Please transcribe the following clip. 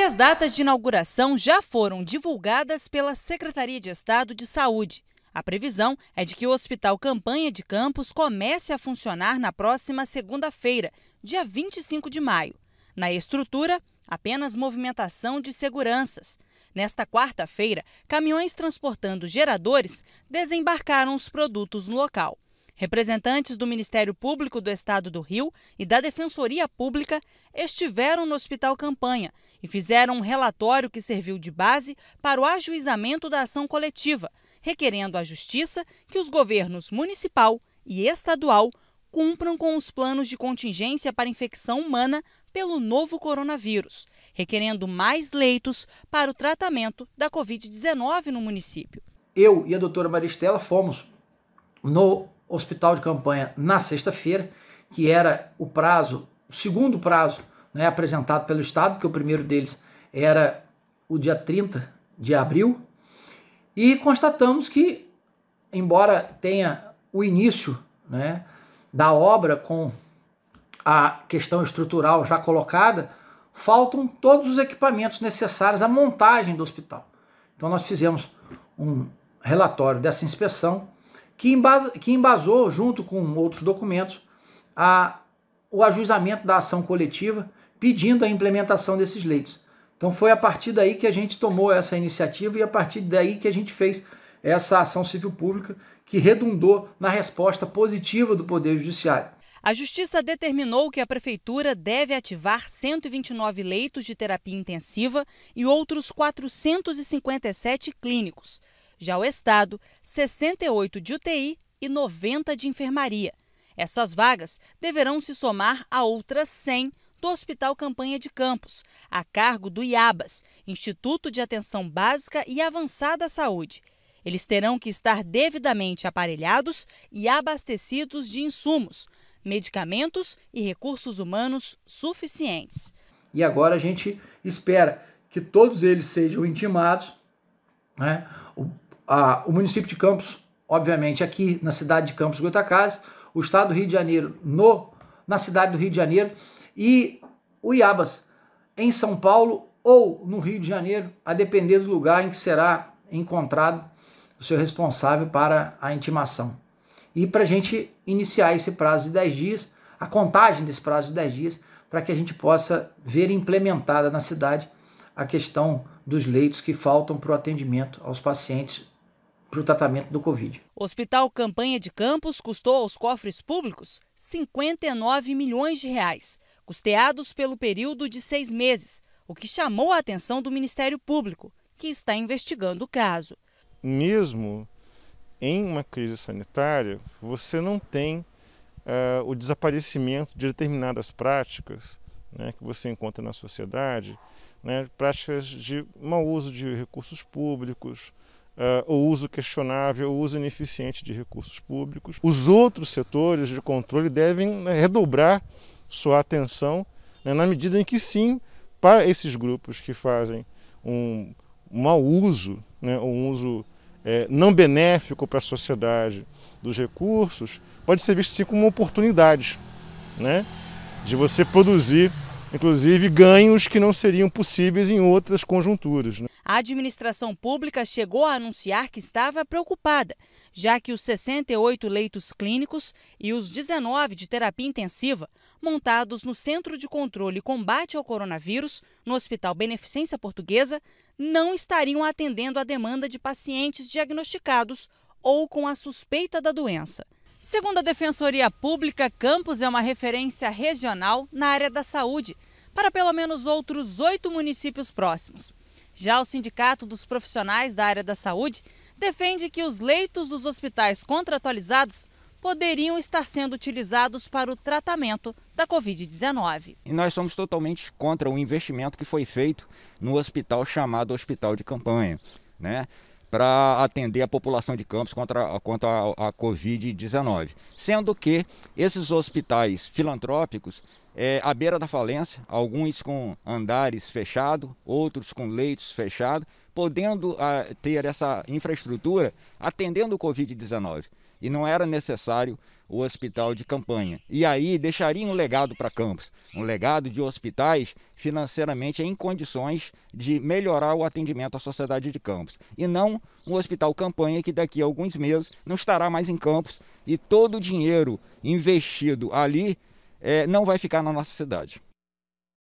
Três datas de inauguração já foram divulgadas pela Secretaria de Estado de Saúde. A previsão é de que o Hospital Campanha de Campos comece a funcionar na próxima segunda-feira, dia 25 de maio. Na estrutura, apenas movimentação de seguranças. Nesta quarta-feira, caminhões transportando geradores desembarcaram os produtos no local. Representantes do Ministério Público do Estado do Rio e da Defensoria Pública estiveram no Hospital Campanha e fizeram um relatório que serviu de base para o ajuizamento da ação coletiva, requerendo à Justiça que os governos municipal e estadual cumpram com os planos de contingência para infecção humana pelo novo coronavírus, requerendo mais leitos para o tratamento da Covid-19 no município. Eu e a doutora Maristela fomos no hospital de campanha na sexta-feira, que era o prazo, o segundo prazo né, apresentado pelo Estado, porque o primeiro deles era o dia 30 de abril, e constatamos que, embora tenha o início né, da obra com a questão estrutural já colocada, faltam todos os equipamentos necessários à montagem do hospital. Então, nós fizemos um relatório dessa inspeção que, embas, que embasou, junto com outros documentos, a, o ajuizamento da ação coletiva, pedindo a implementação desses leitos. Então foi a partir daí que a gente tomou essa iniciativa e a partir daí que a gente fez essa ação civil pública que redundou na resposta positiva do Poder Judiciário. A Justiça determinou que a Prefeitura deve ativar 129 leitos de terapia intensiva e outros 457 clínicos. Já o Estado, 68 de UTI e 90 de enfermaria. Essas vagas deverão se somar a outras 100 do Hospital Campanha de Campos, a cargo do IABAS, Instituto de Atenção Básica e Avançada à Saúde. Eles terão que estar devidamente aparelhados e abastecidos de insumos, medicamentos e recursos humanos suficientes. E agora a gente espera que todos eles sejam intimados né, ah, o município de Campos, obviamente, aqui na cidade de Campos Goitacazes, o estado do Rio de Janeiro no, na cidade do Rio de Janeiro e o Iabas em São Paulo ou no Rio de Janeiro, a depender do lugar em que será encontrado o seu responsável para a intimação. E para a gente iniciar esse prazo de 10 dias, a contagem desse prazo de 10 dias, para que a gente possa ver implementada na cidade a questão dos leitos que faltam para o atendimento aos pacientes para o tratamento do Covid. O Hospital Campanha de Campos custou aos cofres públicos 59 milhões de reais, custeados pelo período de seis meses, o que chamou a atenção do Ministério Público, que está investigando o caso. Mesmo em uma crise sanitária, você não tem uh, o desaparecimento de determinadas práticas né, que você encontra na sociedade, né, práticas de mau uso de recursos públicos, uh, o uso questionável, o uso ineficiente de recursos públicos. Os outros setores de controle devem né, redobrar sua atenção né, na medida em que, sim, para esses grupos que fazem um mau uso, né, um uso é, não benéfico para a sociedade dos recursos, pode ser visto sim como oportunidade, né, de você produzir inclusive ganhos que não seriam possíveis em outras conjunturas. Né? A administração pública chegou a anunciar que estava preocupada, já que os 68 leitos clínicos e os 19 de terapia intensiva, montados no Centro de Controle e Combate ao Coronavírus, no Hospital Beneficência Portuguesa, não estariam atendendo a demanda de pacientes diagnosticados ou com a suspeita da doença. Segundo a Defensoria Pública, Campos é uma referência regional na área da saúde para pelo menos outros oito municípios próximos. Já o Sindicato dos Profissionais da Área da Saúde defende que os leitos dos hospitais contratualizados poderiam estar sendo utilizados para o tratamento da Covid-19. E nós somos totalmente contra o investimento que foi feito no hospital chamado Hospital de Campanha. Né? para atender a população de Campos contra, contra a, a Covid-19. Sendo que esses hospitais filantrópicos, é, à beira da falência, alguns com andares fechados, outros com leitos fechados, podendo a, ah, ter essa infraestrutura atendendo o Covid-19 e não era necessário o hospital de campanha. E aí deixaria um legado para Campos, um legado de hospitais financeiramente em condições de melhorar o atendimento à sociedade de Campos. E não um hospital campanha que daqui a alguns meses não estará mais em Campos e todo o dinheiro investido ali é, não vai ficar na nossa cidade.